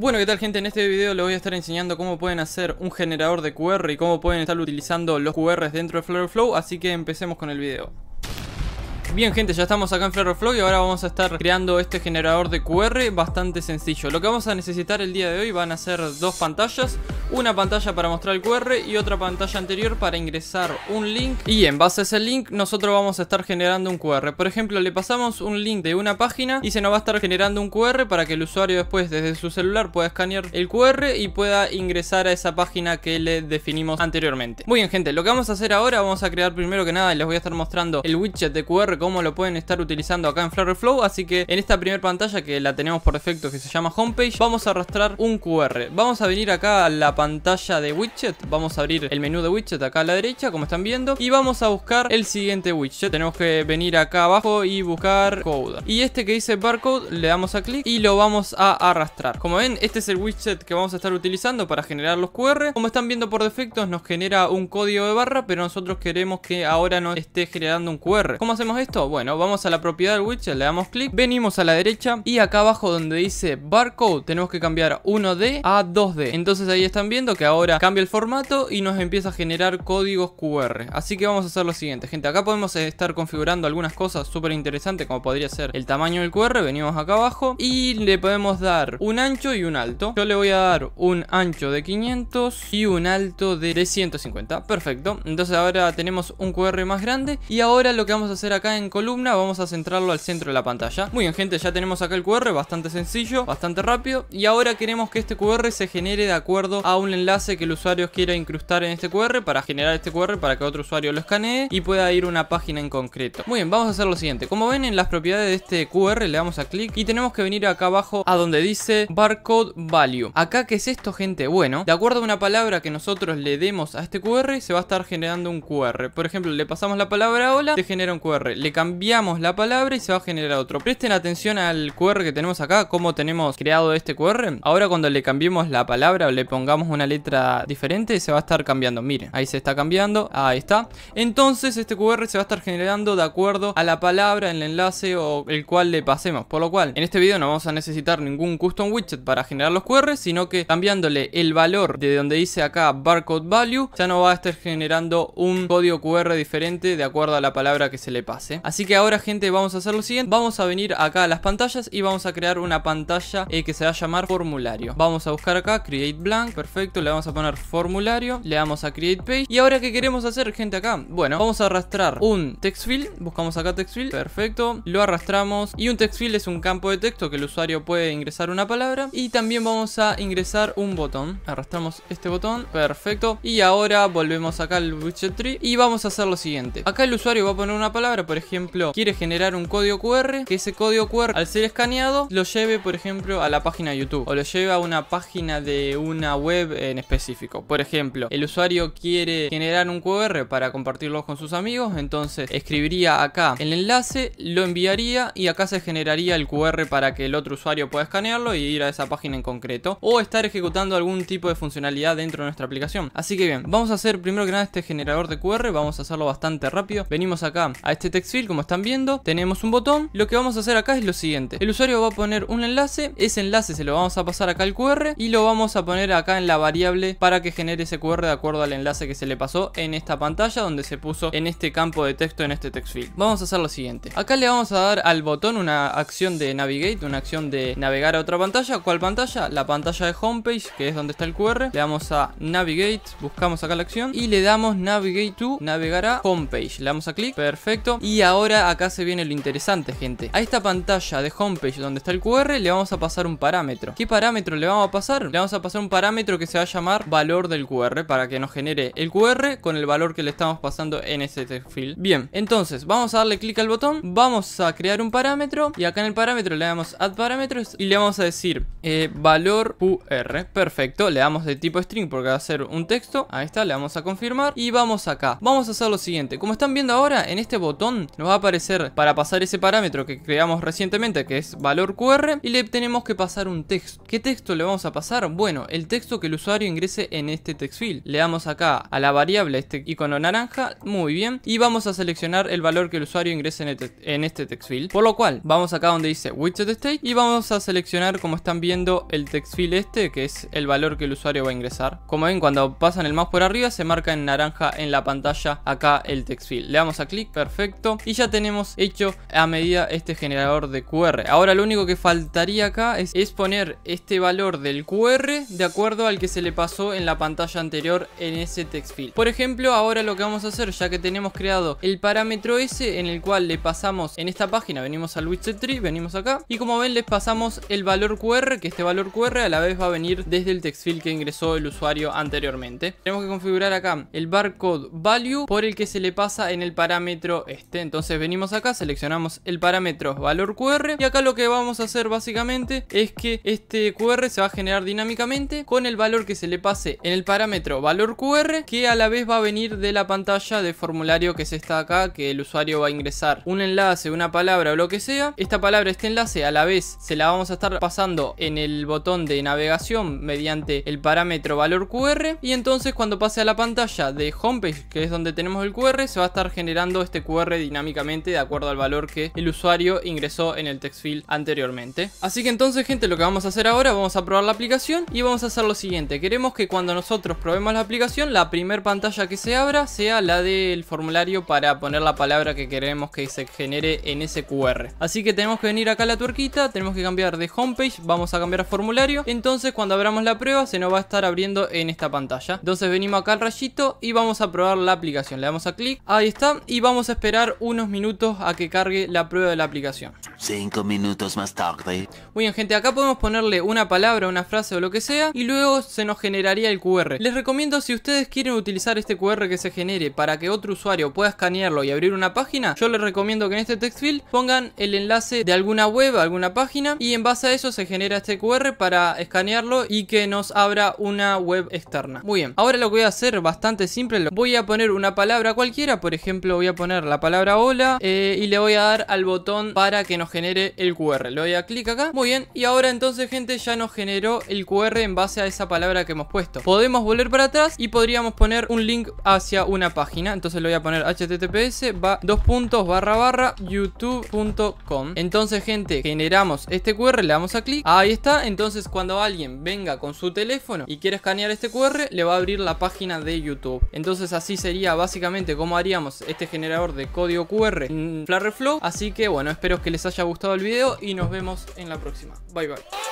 Bueno, ¿qué tal gente? En este video les voy a estar enseñando cómo pueden hacer un generador de QR y cómo pueden estar utilizando los QRs dentro de Flutter Flow, así que empecemos con el video. Bien gente, ya estamos acá en Flutter Flow y ahora vamos a estar creando este generador de QR bastante sencillo. Lo que vamos a necesitar el día de hoy van a ser dos pantallas una pantalla para mostrar el QR y otra pantalla anterior para ingresar un link y en base a ese link nosotros vamos a estar generando un QR. Por ejemplo, le pasamos un link de una página y se nos va a estar generando un QR para que el usuario después desde su celular pueda escanear el QR y pueda ingresar a esa página que le definimos anteriormente. Muy bien gente, lo que vamos a hacer ahora, vamos a crear primero que nada, les voy a estar mostrando el widget de QR, cómo lo pueden estar utilizando acá en Flutter Flow, así que en esta primera pantalla que la tenemos por defecto que se llama Homepage, vamos a arrastrar un QR. Vamos a venir acá a la pantalla de widget Vamos a abrir el menú de widget acá a la derecha como están viendo Y vamos a buscar el siguiente widget Tenemos que venir acá abajo y buscar code Y este que dice barcode le damos a clic y lo vamos a arrastrar Como ven este es el widget que vamos a estar utilizando para generar los QR Como están viendo por defecto nos genera un código de barra Pero nosotros queremos que ahora nos esté generando un QR ¿Cómo hacemos esto? Bueno vamos a la propiedad del widget, le damos clic Venimos a la derecha y acá abajo donde dice barcode Tenemos que cambiar 1D a 2D Entonces ahí están viendo que ahora cambia el formato y nos empieza a generar códigos QR. Así que vamos a hacer lo siguiente, gente. Acá podemos estar configurando algunas cosas súper interesantes como podría ser el tamaño del QR. Venimos acá abajo y le podemos dar un ancho y un alto. Yo le voy a dar un ancho de 500 y un alto de 350, Perfecto. Entonces ahora tenemos un QR más grande y ahora lo que vamos a hacer acá en columna vamos a centrarlo al centro de la pantalla. Muy bien, gente. Ya tenemos acá el QR bastante sencillo, bastante rápido y ahora queremos que este QR se genere de acuerdo a un enlace que el usuario quiera incrustar en este QR para generar este QR para que otro usuario lo escanee y pueda ir a una página en concreto. Muy bien, vamos a hacer lo siguiente. Como ven en las propiedades de este QR le damos a clic y tenemos que venir acá abajo a donde dice barcode value. Acá, ¿qué es esto, gente? Bueno, de acuerdo a una palabra que nosotros le demos a este QR, se va a estar generando un QR. Por ejemplo, le pasamos la palabra hola, se genera un QR. Le cambiamos la palabra y se va a generar otro. Presten atención al QR que tenemos acá, como tenemos creado este QR. Ahora cuando le cambiemos la palabra o le pongamos una letra diferente se va a estar cambiando. Miren, ahí se está cambiando. Ahí está. Entonces este QR se va a estar generando de acuerdo a la palabra, el enlace o el cual le pasemos. Por lo cual, en este video no vamos a necesitar ningún custom widget para generar los QR, sino que cambiándole el valor de donde dice acá barcode value, ya no va a estar generando un código QR diferente de acuerdo a la palabra que se le pase. Así que ahora gente vamos a hacer lo siguiente. Vamos a venir acá a las pantallas y vamos a crear una pantalla eh, que se va a llamar formulario. Vamos a buscar acá create blank. Perfecto perfecto, le vamos a poner formulario, le damos a create page y ahora qué queremos hacer gente acá, bueno, vamos a arrastrar un text field, buscamos acá text field, perfecto, lo arrastramos y un text field es un campo de texto que el usuario puede ingresar una palabra y también vamos a ingresar un botón, arrastramos este botón, perfecto y ahora volvemos acá al widget tree y vamos a hacer lo siguiente, acá el usuario va a poner una palabra, por ejemplo, quiere generar un código QR, que ese código QR al ser escaneado lo lleve por ejemplo a la página de YouTube o lo lleve a una página de una web en específico. Por ejemplo, el usuario quiere generar un QR para compartirlo con sus amigos, entonces escribiría acá el enlace, lo enviaría y acá se generaría el QR para que el otro usuario pueda escanearlo y ir a esa página en concreto o estar ejecutando algún tipo de funcionalidad dentro de nuestra aplicación. Así que bien, vamos a hacer primero que nada este generador de QR, vamos a hacerlo bastante rápido. Venimos acá a este text field como están viendo, tenemos un botón. Lo que vamos a hacer acá es lo siguiente. El usuario va a poner un enlace, ese enlace se lo vamos a pasar acá al QR y lo vamos a poner acá en la la variable para que genere ese QR de acuerdo al enlace que se le pasó en esta pantalla donde se puso en este campo de texto en este text field. Vamos a hacer lo siguiente. Acá le vamos a dar al botón una acción de navigate, una acción de navegar a otra pantalla. ¿Cuál pantalla? La pantalla de homepage, que es donde está el QR. Le damos a navigate, buscamos acá la acción y le damos navigate to navegar a homepage. Le damos a clic, perfecto. Y ahora acá se viene lo interesante, gente. A esta pantalla de homepage donde está el QR le vamos a pasar un parámetro. ¿Qué parámetro le vamos a pasar? Le vamos a pasar un parámetro que se va a llamar valor del QR para que nos genere el QR con el valor que le estamos pasando en ese text field. Bien, entonces vamos a darle clic al botón, vamos a crear un parámetro y acá en el parámetro le damos add parámetros y le vamos a decir eh, valor QR. Perfecto, le damos de tipo string porque va a ser un texto. a esta le vamos a confirmar y vamos acá. Vamos a hacer lo siguiente, como están viendo ahora en este botón nos va a aparecer para pasar ese parámetro que creamos recientemente que es valor QR y le tenemos que pasar un texto. ¿Qué texto le vamos a pasar? Bueno, el texto que usuario ingrese en este text field. Le damos acá a la variable este icono naranja, muy bien, y vamos a seleccionar el valor que el usuario ingrese en, este, text field. Por lo cual, vamos acá donde dice widget state y vamos a seleccionar, como están viendo, el text field este, que es el valor que el usuario va a ingresar. Como ven, cuando pasan el mouse por arriba, se marca en naranja en la pantalla acá el text field. Le damos a clic, perfecto, y ya tenemos hecho a medida este generador de QR. Ahora lo único que faltaría acá es poner este valor del QR de acuerdo al que se le pasó en la pantalla anterior en ese text field. Por ejemplo, ahora lo que vamos a hacer, ya que tenemos creado el parámetro S en el cual le pasamos en esta página, venimos al widget tree, venimos acá y como ven les pasamos el valor QR, que este valor QR a la vez va a venir desde el text field que ingresó el usuario anteriormente. Tenemos que configurar acá el barcode value por el que se le pasa en el parámetro este. Entonces venimos acá, seleccionamos el parámetro valor QR y acá lo que vamos a hacer básicamente es que este QR se va a generar dinámicamente con el valor que se le pase en el parámetro valor QR que a la vez va a venir de la pantalla de formulario que es esta acá que el usuario va a ingresar un enlace, una palabra o lo que sea. Esta palabra, este enlace a la vez se la vamos a estar pasando en el botón de navegación mediante el parámetro valor QR y entonces cuando pase a la pantalla de homepage que es donde tenemos el QR se va a estar generando este QR dinámicamente de acuerdo al valor que el usuario ingresó en el text field anteriormente. Así que entonces gente lo que vamos a hacer ahora vamos a probar la aplicación y vamos a hacer lo siguiente queremos que cuando nosotros probemos la aplicación, la primer pantalla que se abra sea la del formulario para poner la palabra que queremos que se genere en ese QR. Así que tenemos que venir acá a la tuerquita, tenemos que cambiar de homepage, vamos a cambiar formulario. Entonces cuando abramos la prueba se nos va a estar abriendo en esta pantalla. Entonces venimos acá al rayito y vamos a probar la aplicación. Le damos a clic, ahí está, y vamos a esperar unos minutos a que cargue la prueba de la aplicación. 5 minutos más tarde. Muy bien gente, acá podemos ponerle una palabra, una frase o lo que sea y luego se nos generaría el QR. Les recomiendo si ustedes quieren utilizar este QR que se genere para que otro usuario pueda escanearlo y abrir una página, yo les recomiendo que en este text field pongan el enlace de alguna web, alguna página y en base a eso se genera este QR para escanearlo y que nos abra una web externa. Muy bien, ahora lo que voy a hacer bastante simple, voy a poner una palabra cualquiera, por ejemplo voy a poner la palabra hola eh, y le voy a dar al botón para que nos genere el QR. Le doy a clic acá. Muy bien. Y ahora entonces, gente, ya nos generó el QR en base a esa palabra que hemos puesto. Podemos volver para atrás y podríamos poner un link hacia una página. Entonces le voy a poner https va dos puntos barra barra youtube.com. Entonces, gente, generamos este QR, le damos a clic. Ahí está. Entonces, cuando alguien venga con su teléfono y quiere escanear este QR, le va a abrir la página de YouTube. Entonces, así sería básicamente como haríamos este generador de código QR en Flow. Así que bueno, espero que les haya ha gustado el video y nos vemos en la próxima. Bye bye.